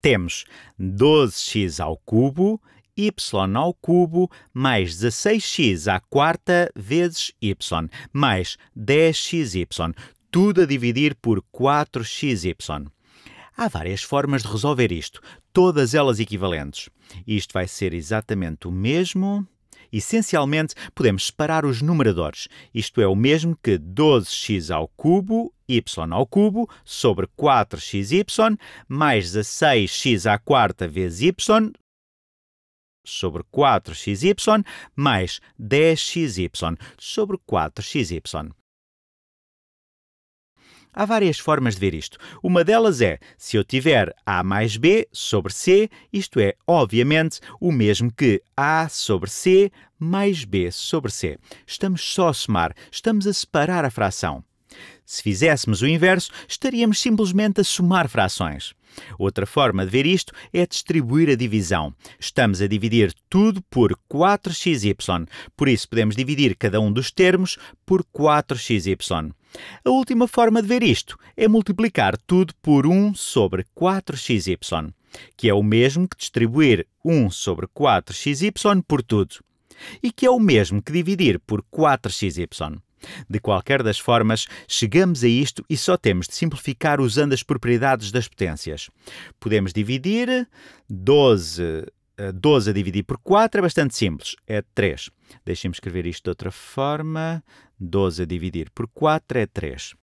temos 12x ao cubo, y ao cubo, mais 16x à quarta vezes y, mais 10xy, tudo a dividir por 4xy. Há várias formas de resolver isto, todas elas equivalentes. Isto vai ser exatamente o mesmo Essencialmente, podemos separar os numeradores, isto é o mesmo que 12x ao cubo y ao cubo sobre 4xy mais 16x à quarta vezes y sobre 4xy mais 10xy sobre 4xy. Há várias formas de ver isto. Uma delas é se eu tiver A mais B sobre C, isto é, obviamente, o mesmo que A sobre C mais B sobre C. Estamos só a somar, estamos a separar a fração. Se fizéssemos o inverso, estaríamos simplesmente a somar frações. Outra forma de ver isto é distribuir a divisão. Estamos a dividir tudo por 4xy, por isso podemos dividir cada um dos termos por 4xy. A última forma de ver isto é multiplicar tudo por 1 sobre 4xy, que é o mesmo que distribuir 1 sobre 4xy por tudo, e que é o mesmo que dividir por 4xy. De qualquer das formas, chegamos a isto e só temos de simplificar usando as propriedades das potências. Podemos dividir 12 12 eh, a dividir por 4 é bastante simples, é 3. Deixem-me escrever isto de outra forma. 12 a dividir por 4 é 3.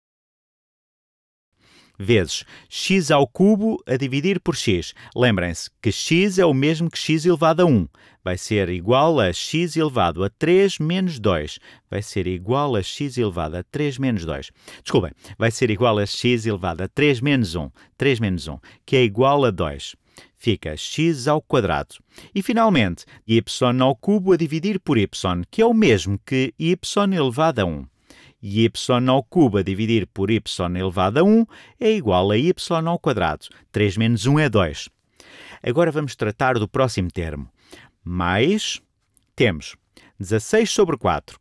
Vezes x ao cubo a dividir por x. Lembrem-se que x é o mesmo que x elevado a 1. Vai ser igual a x elevado a 3 menos 2. Vai ser igual a x elevado a 3 menos 2. Desculpem, vai ser igual a x elevado a 3 menos 1. 3 menos 1, que é igual a 2 fica x ao quadrado. E finalmente, y ao cubo a dividir por y, que é o mesmo que y elevado a 1. Y ao cubo a dividir por y elevado a 1 é igual a y ao quadrado. 3 menos 1 é 2. Agora vamos tratar do próximo termo. Mais temos 16 sobre 4,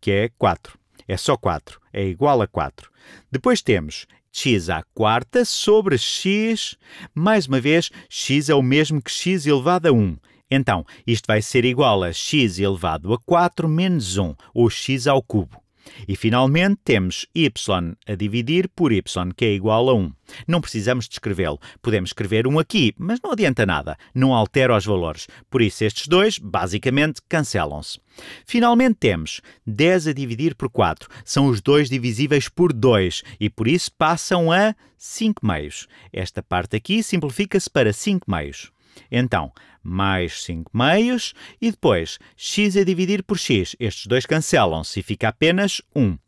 que é 4. É só 4. É igual a 4. Depois temos x à quarta sobre x, mais uma vez, x é o mesmo que x elevado a 1. Então, isto vai ser igual a x elevado a 4 menos 1, ou x ao cubo. E finalmente temos y a dividir por y, que é igual a 1. Não precisamos de escrevê-lo. Podemos escrever 1 aqui, mas não adianta nada, não altera os valores. Por isso, estes dois, basicamente, cancelam-se. Finalmente temos 10 a dividir por 4. São os dois divisíveis por 2 e por isso passam a 5 meios. Esta parte aqui simplifica-se para 5 meios. Então, mais 5 meios e depois x a é dividir por x. Estes dois cancelam-se e fica apenas 1.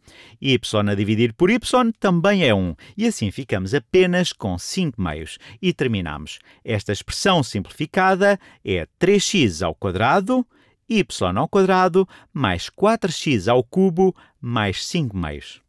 y a dividir por y também é 1. E assim ficamos apenas com 5 meios. E terminamos. Esta expressão simplificada é 3x ao quadrado y ao quadrado mais 4x ao cubo mais 5 meios.